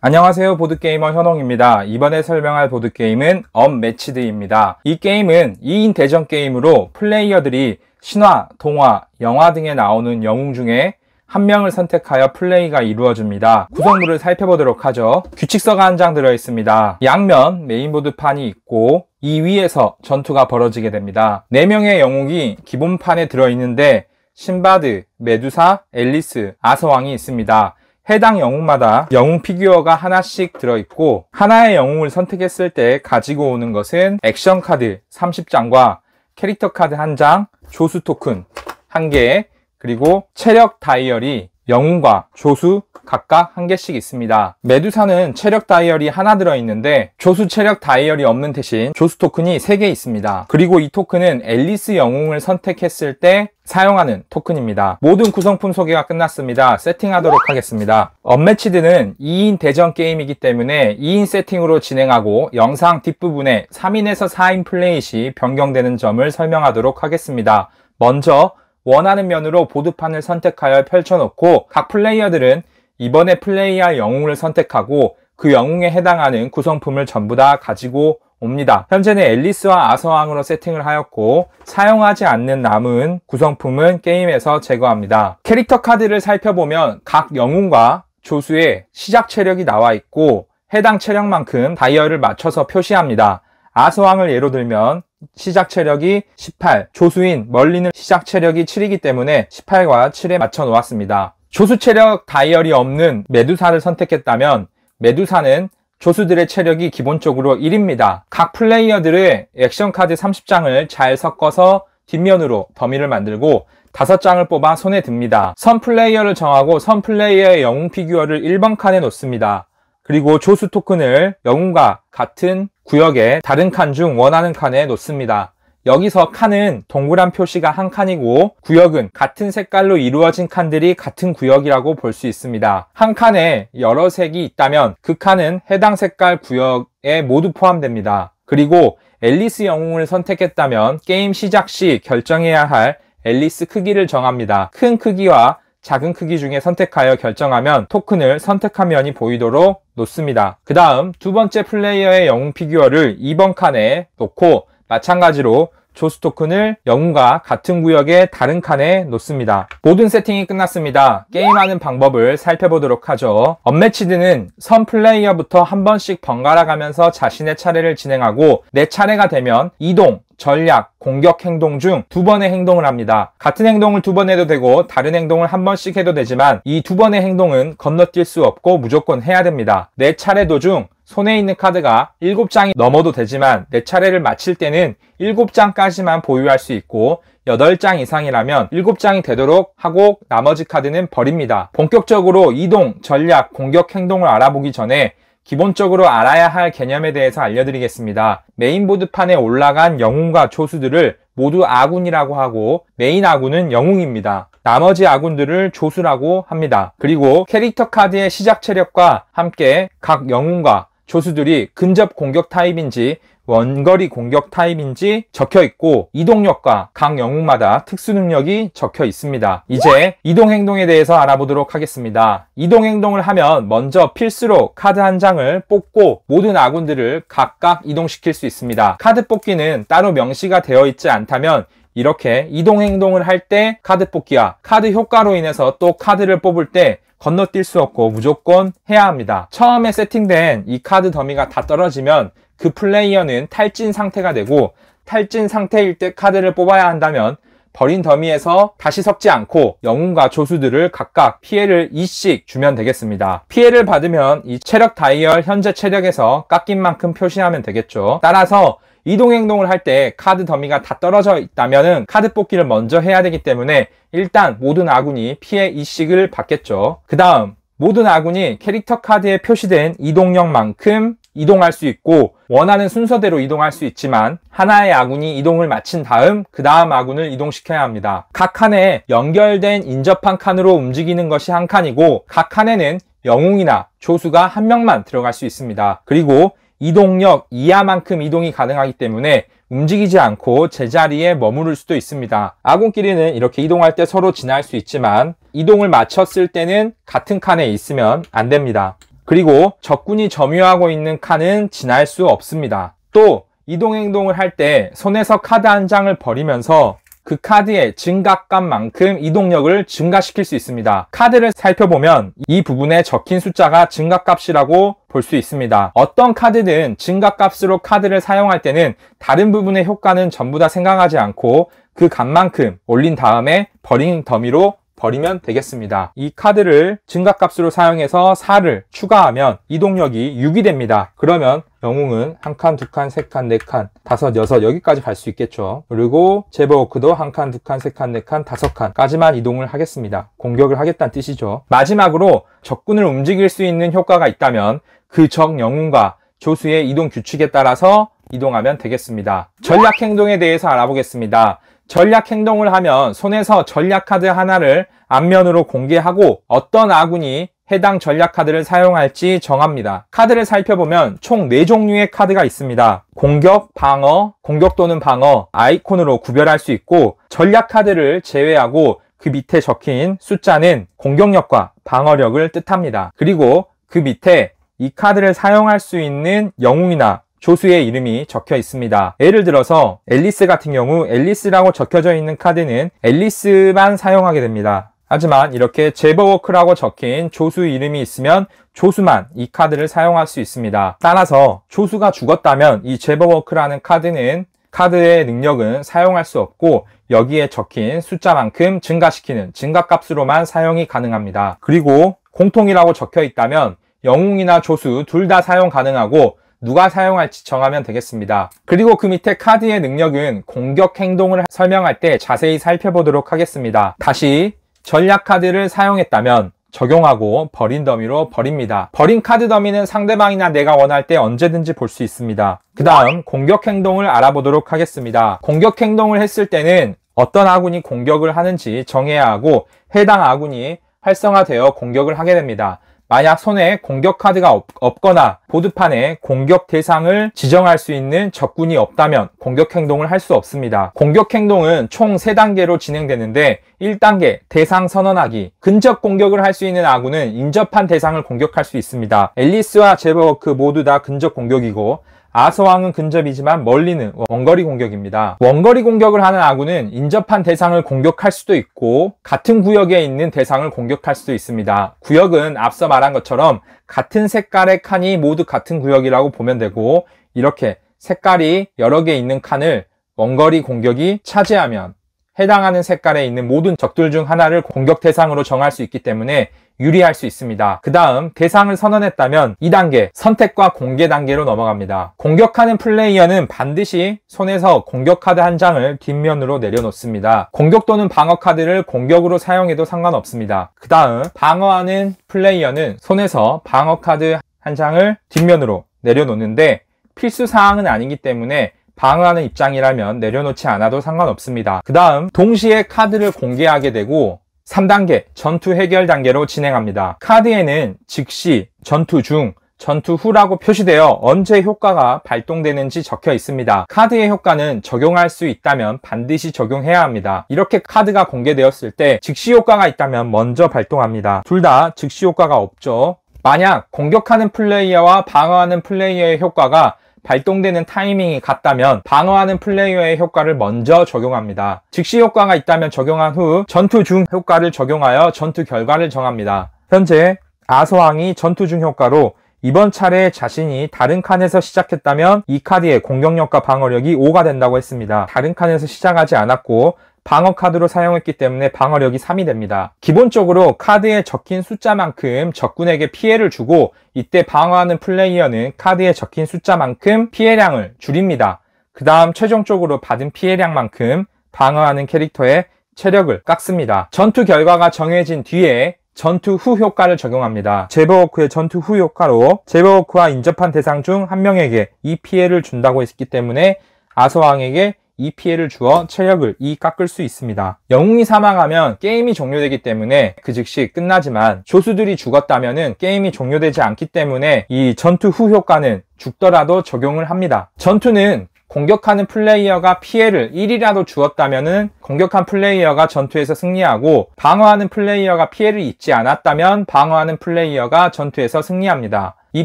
안녕하세요 보드게이머 현홍입니다 이번에 설명할 보드게임은 엄매치드입니다이 게임은 2인 대전 게임으로 플레이어들이 신화, 동화, 영화 등에 나오는 영웅 중에 한 명을 선택하여 플레이가 이루어집니다. 구성물을 살펴보도록 하죠. 규칙서가 한 장 들어있습니다. 양면 메인보드판이 있고 이 위에서 전투가 벌어지게 됩니다. 4명의 영웅이 기본판에 들어있는데 신바드, 메두사, 앨리스, 아서왕이 있습니다. 해당 영웅마다 영웅 피규어가 하나씩 들어있고 하나의 영웅을 선택했을 때 가지고 오는 것은 액션 카드 30장과 캐릭터 카드 1장, 조수 토큰 1개, 그리고 체력 다이어리 영웅과 조수 각각 한 개씩 있습니다. 메두사는 체력 다이얼이 하나 들어있는데 조수 체력 다이얼이 없는 대신 조수 토큰이 3개 있습니다. 그리고 이 토큰은 앨리스 영웅을 선택했을 때 사용하는 토큰입니다. 모든 구성품 소개가 끝났습니다. 세팅하도록 하겠습니다. 언매치드는 2인 대전 게임이기 때문에 2인 세팅으로 진행하고 영상 뒷부분에 3인에서 4인 플레이 시 변경되는 점을 설명하도록 하겠습니다. 먼저 원하는 면으로 보드판을 선택하여 펼쳐놓고 각 플레이어들은 이번에 플레이할 영웅을 선택하고 그 영웅에 해당하는 구성품을 전부 다 가지고 옵니다. 현재는 앨리스와 아서왕으로 세팅을 하였고 사용하지 않는 남은 구성품은 게임에서 제거합니다. 캐릭터 카드를 살펴보면 각 영웅과 조수의 시작 체력이 나와 있고 해당 체력만큼 다이얼을 맞춰서 표시합니다. 아스왕을 예로 들면 시작 체력이 18, 조수인 멀리는 시작 체력이 7이기 때문에 18과 7에 맞춰 놓았습니다. 조수 체력 다이얼이 없는 메두사를 선택했다면 메두사는 조수들의 체력이 기본적으로 1입니다. 각 플레이어들의 액션 카드 30장을 잘 섞어서 뒷면으로 범위를 만들고 5장을 뽑아 손에 듭니다. 선 플레이어를 정하고 선 플레이어의 영웅 피규어를 1번 칸에 놓습니다. 그리고 조수 토큰을 영웅과 같은 구역에 다른 칸 중 원하는 칸에 놓습니다. 여기서 칸은 동그란 표시가 한 칸이고 구역은 같은 색깔로 이루어진 칸들이 같은 구역이라고 볼 수 있습니다. 한 칸에 여러 색이 있다면 그 칸은 해당 색깔 구역에 모두 포함됩니다. 그리고 앨리스 영웅을 선택했다면 게임 시작 시 결정해야 할 앨리스 크기를 정합니다. 큰 크기와 작은 크기 중에 선택하여 결정하면 토큰을 선택한 면이 보이도록 놓습니다. 그 다음 두 번째 플레이어의 영웅 피규어를 2번 칸에 놓고 마찬가지로 조스 토큰을 영웅과 같은 구역의 다른 칸에 놓습니다. 모든 세팅이 끝났습니다. 게임하는 방법을 살펴보도록 하죠. 언매치드는 선 플레이어부터 한 번씩 번갈아 가면서 자신의 차례를 진행하고 내 차례가 되면 이동 전략, 공격 행동 중 두 번의 행동을 합니다. 같은 행동을 두 번 해도 되고 다른 행동을 한 번씩 해도 되지만 이 두 번의 행동은 건너뛸 수 없고 무조건 해야 됩니다. 네 차례 도중 손에 있는 카드가 7장이 넘어도 되지만 내 네 차례를 마칠 때는 7장까지만 보유할 수 있고 8장 이상이라면 7장이 되도록 하고 나머지 카드는 버립니다. 본격적으로 이동, 전략, 공격 행동을 알아보기 전에 기본적으로 알아야 할 개념에 대해서 알려드리겠습니다. 메인보드판에 올라간 영웅과 조수들을 모두 아군이라고 하고 메인 아군은 영웅입니다. 나머지 아군들을 조수라고 합니다. 그리고 캐릭터 카드의 시작 체력과 함께 각 영웅과 조수들이 근접 공격 타입인지 원거리 공격 타입인지 적혀 있고 이동력과 각 영웅마다 특수 능력이 적혀 있습니다. 이제 이동 행동에 대해서 알아보도록 하겠습니다. 이동 행동을 하면 먼저 필수로 카드 한 장을 뽑고 모든 아군들을 각각 이동시킬 수 있습니다. 카드 뽑기는 따로 명시가 되어 있지 않다면 이렇게 이동 행동을 할 때 카드 뽑기와 카드 효과로 인해서 또 카드를 뽑을 때 건너뛸 수 없고 무조건 해야 합니다. 처음에 세팅된 이 카드 더미가 다 떨어지면 그 플레이어는 탈진 상태가 되고 탈진 상태일 때 카드를 뽑아야 한다면 버린 더미에서 다시 섞지 않고 영웅과 조수들을 각각 피해를 2씩 주면 되겠습니다. 피해를 받으면 이 체력 다이얼 현재 체력에서 깎인 만큼 표시하면 되겠죠. 따라서 이동 행동을 할 때 카드 더미가 다 떨어져 있다면 카드 뽑기를 먼저 해야 되기 때문에 일단 모든 아군이 피해 2씩을 받겠죠. 그 다음 모든 아군이 캐릭터 카드에 표시된 이동력만큼 이동할 수 있고 원하는 순서대로 이동할 수 있지만 하나의 아군이 이동을 마친 다음 그 다음 아군을 이동시켜야 합니다. 각 칸에 연결된 인접한 칸으로 움직이는 것이 한 칸이고 각 칸에는 영웅이나 조수가 한 명만 들어갈 수 있습니다. 그리고 이동력 이하만큼 이동이 가능하기 때문에 움직이지 않고 제자리에 머무를 수도 있습니다. 아군끼리는 이렇게 이동할 때 서로 지날 수 있지만 이동을 마쳤을 때는 같은 칸에 있으면 안 됩니다. 그리고 적군이 점유하고 있는 칸은 지날 수 없습니다. 또 이동 행동을 할 때 손에서 카드 한 장을 버리면서 그 카드의 증가값만큼 이동력을 증가시킬 수 있습니다. 카드를 살펴보면 이 부분에 적힌 숫자가 증가값이라고 볼 수 있습니다. 어떤 카드든 증가값으로 카드를 사용할 때는 다른 부분의 효과는 전부 다 생각하지 않고 그 값만큼 올린 다음에 버린 더미로 버리면 되겠습니다. 이 카드를 증가값으로 사용해서 4를 추가하면 이동력이 6이 됩니다. 그러면 영웅은 한 칸, 두 칸, 세 칸, 네 칸, 다섯, 여섯 여기까지 갈 수 있겠죠. 그리고 제버워크도 한 칸, 두 칸, 세 칸, 네 칸, 다섯 칸까지만 이동을 하겠습니다. 공격을 하겠다는 뜻이죠. 마지막으로 적군을 움직일 수 있는 효과가 있다면 그 적 영웅과 조수의 이동 규칙에 따라서 이동하면 되겠습니다. 전략 행동에 대해서 알아보겠습니다. 전략 행동을 하면 손에서 전략 카드 하나를 앞면으로 공개하고 어떤 아군이 해당 전략 카드를 사용할지 정합니다. 카드를 살펴보면 총 4종류의 카드가 있습니다. 공격, 방어, 공격 또는 방어, 아이콘으로 구별할 수 있고 전략 카드를 제외하고 그 밑에 적힌 숫자는 공격력과 방어력을 뜻합니다. 그리고 그 밑에 이 카드를 사용할 수 있는 영웅이나 조수의 이름이 적혀 있습니다. 예를 들어서 앨리스 같은 경우 앨리스라고 적혀져 있는 카드는 앨리스만 사용하게 됩니다. 하지만 이렇게 제버워크라고 적힌 조수 이름이 있으면 조수만 이 카드를 사용할 수 있습니다. 따라서 조수가 죽었다면 이 제버워크라는 카드는 카드의 능력은 사용할 수 없고 여기에 적힌 숫자만큼 증가시키는 증가값으로만 사용이 가능합니다. 그리고 공통이라고 적혀 있다면 영웅이나 조수 둘 다 사용 가능하고 누가 사용할지 정하면 되겠습니다. 그리고 그 밑에 카드의 능력은 공격 행동을 설명할 때 자세히 살펴보도록 하겠습니다. 다시 전략 카드를 사용했다면 적용하고 버린 더미로 버립니다. 버린 카드 더미는 상대방이나 내가 원할 때 언제든지 볼 수 있습니다. 그 다음 공격 행동을 알아보도록 하겠습니다. 공격 행동을 했을 때는 어떤 아군이 공격을 하는지 정해야 하고 해당 아군이 활성화되어 공격을 하게 됩니다. 만약 손에 공격 카드가 없, 거나 보드판에 공격 대상을 지정할 수 있는 적군이 없다면 공격 행동을 할 수 없습니다. 공격 행동은 총 3단계로 진행되는데 1단계 대상 선언하기 근접 공격을 할 수 있는 아군은 인접한 대상을 공격할 수 있습니다. 앨리스와 제버워크 모두 다 근접 공격이고 아서왕은 근접이지만 멀리는 원거리 공격입니다. 원거리 공격을 하는 아군은 인접한 대상을 공격할 수도 있고 같은 구역에 있는 대상을 공격할 수도 있습니다. 구역은 앞서 말한 것처럼 같은 색깔의 칸이 모두 같은 구역이라고 보면 되고 이렇게 색깔이 여러 개 있는 칸을 원거리 공격이 차지하면 해당하는 색깔에 있는 모든 적들 중 하나를 공격 대상으로 정할 수 있기 때문에 유리할 수 있습니다. 그 다음 대상을 선언했다면 2단계 선택과 공개 단계로 넘어갑니다. 공격하는 플레이어는 반드시 손에서 공격 카드 한 장을 뒷면으로 내려놓습니다. 공격 또는 방어 카드를 공격으로 사용해도 상관없습니다. 그 다음 방어하는 플레이어는 손에서 방어 카드 한 장을 뒷면으로 내려놓는데 필수 사항은 아니기 때문에 방어하는 입장이라면 내려놓지 않아도 상관없습니다. 그 다음 동시에 카드를 공개하게 되고 3단계 전투 해결 단계로 진행합니다. 카드에는 즉시, 전투 중, 전투 후라고 표시되어 언제 효과가 발동되는지 적혀 있습니다. 카드의 효과는 적용할 수 있다면 반드시 적용해야 합니다. 이렇게 카드가 공개되었을 때 즉시 효과가 있다면 먼저 발동합니다. 둘 다 즉시 효과가 없죠. 만약 공격하는 플레이어와 방어하는 플레이어의 효과가 발동되는 타이밍이 같다면 방어하는 플레이어의 효과를 먼저 적용합니다. 즉시 효과가 있다면 적용한 후 전투 중 효과를 적용하여 전투 결과를 정합니다. 현재 아서왕이 전투 중 효과로 이번 차례 자신이 다른 칸에서 시작했다면 이 카드의 공격력과 방어력이 5가 된다고 했습니다. 다른 칸에서 시작하지 않았고 방어 카드로 사용했기 때문에 방어력이 3이 됩니다. 기본적으로 카드에 적힌 숫자만큼 적군에게 피해를 주고 이때 방어하는 플레이어는 카드에 적힌 숫자만큼 피해량을 줄입니다. 그 다음 최종적으로 받은 피해량만큼 방어하는 캐릭터의 체력을 깎습니다. 전투 결과가 정해진 뒤에 전투 후 효과를 적용합니다. 제버워크의 전투 후 효과로 제버워크와 인접한 대상 중 한 명에게 이 피해를 준다고 했기 때문에 아서왕에게 이 피해를 주어 체력을 이 깎을 수 있습니다. 영웅이 사망하면 게임이 종료되기 때문에 그 즉시 끝나지만 조수들이 죽었다면 게임이 종료되지 않기 때문에 이 전투 후 효과는 죽더라도 적용을 합니다. 전투는 공격하는 플레이어가 피해를 1이라도 주었다면 공격한 플레이어가 전투에서 승리하고 방어하는 플레이어가 피해를 입지 않았다면 방어하는 플레이어가 전투에서 승리합니다. 이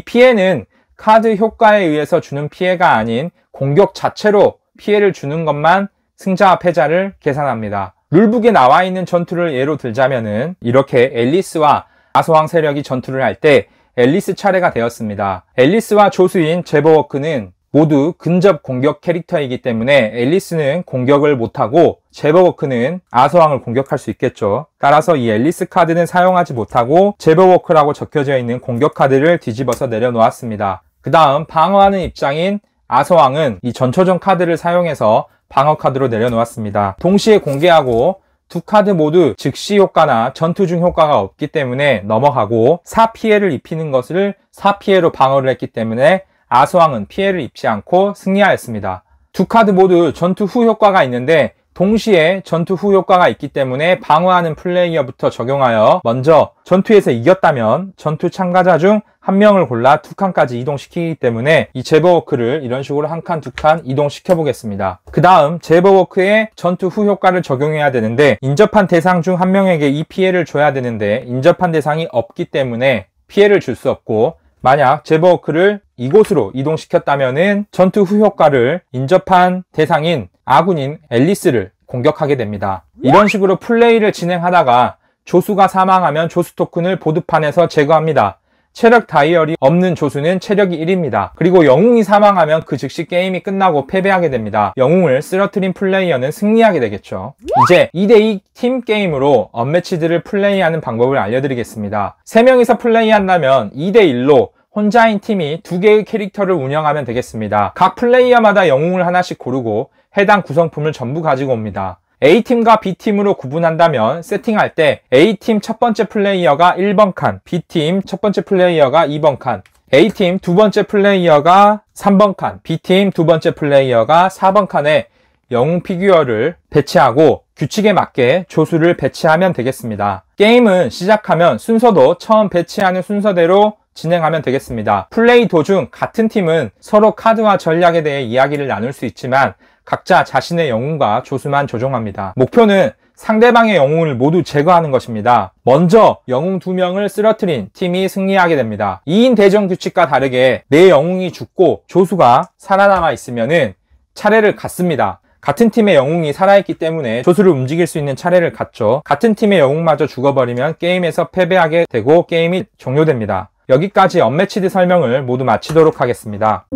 피해는 카드 효과에 의해서 주는 피해가 아닌 공격 자체로 피해를 주는 것만 승자와 패자를 계산합니다. 룰북에 나와 있는 전투를 예로 들자면은 이렇게 앨리스와 아서왕 세력이 전투를 할 때 앨리스 차례가 되었습니다. 앨리스와 조수인 제버워크는 모두 근접 공격 캐릭터이기 때문에 앨리스는 공격을 못하고 제버워크는 아서왕을 공격할 수 있겠죠. 따라서 이 앨리스 카드는 사용하지 못하고 제버워크라고 적혀져 있는 공격 카드를 뒤집어서 내려놓았습니다. 그 다음 방어하는 입장인 아서왕은 이 전초전 카드를 사용해서 방어 카드로 내려놓았습니다. 동시에 공개하고 두 카드 모두 즉시 효과나 전투 중 효과가 없기 때문에 넘어가고 4 피해를 입히는 것을 4 피해로 방어를 했기 때문에 아서왕은 피해를 입지 않고 승리하였습니다. 두 카드 모두 전투 후 효과가 있는데 동시에 전투 후 효과가 있기 때문에 방어하는 플레이어부터 적용하여 먼저 전투에서 이겼다면 전투 참가자 중 한 명을 골라 두 칸까지 이동시키기 때문에 이 제버워크를 이런 식으로 한 칸, 두 칸 이동시켜 보겠습니다. 그 다음 제버워크에 전투 후 효과를 적용해야 되는데 인접한 대상 중 한 명에게 이 피해를 줘야 되는데 인접한 대상이 없기 때문에 피해를 줄 수 없고 만약 제버워크를 이곳으로 이동시켰다면 전투 후효과를 인접한 대상인 아군인 앨리스를 공격하게 됩니다. 이런 식으로 플레이를 진행하다가 조수가 사망하면 조수 토큰을 보드판에서 제거합니다. 체력 다이얼이 없는 조수는 체력이 1입니다. 그리고 영웅이 사망하면 그 즉시 게임이 끝나고 패배하게 됩니다. 영웅을 쓰러트린 플레이어는 승리하게 되겠죠. 이제 2대2 팀 게임으로 언매치들을 플레이하는 방법을 알려드리겠습니다. 3명이서 플레이한다면 2대1로 혼자인 팀이 2 개의 캐릭터를 운영하면 되겠습니다. 각 플레이어마다 영웅을 하나씩 고르고 해당 구성품을 전부 가지고 옵니다. A팀과 B팀으로 구분한다면 세팅할 때 A팀 첫 번째 플레이어가 1번 칸, B팀 첫 번째 플레이어가 2번 칸, A팀 두 번째 플레이어가 3번 칸, B팀 두 번째 플레이어가 4번 칸에 영웅 피규어를 배치하고 규칙에 맞게 조수를 배치하면 되겠습니다. 게임은 시작하면 순서도 처음 배치하는 순서대로 진행하면 되겠습니다. 플레이 도중 같은 팀은 서로 카드와 전략에 대해 이야기를 나눌 수 있지만 각자 자신의 영웅과 조수만 조종합니다. 목표는 상대방의 영웅을 모두 제거하는 것입니다. 먼저 영웅 두명을 쓰러뜨린 팀이 승리하게 됩니다. 2인 대전 규칙과 다르게 내 영웅이 죽고 조수가 살아남아 있으면 차례를 갖습니다. 같은 팀의 영웅이 살아있기 때문에 조수를 움직일 수 있는 차례를 갖죠. 같은 팀의 영웅마저 죽어버리면 게임에서 패배하게 되고 게임이 종료됩니다. 여기까지 언매치드 설명을 모두 마치도록 하겠습니다.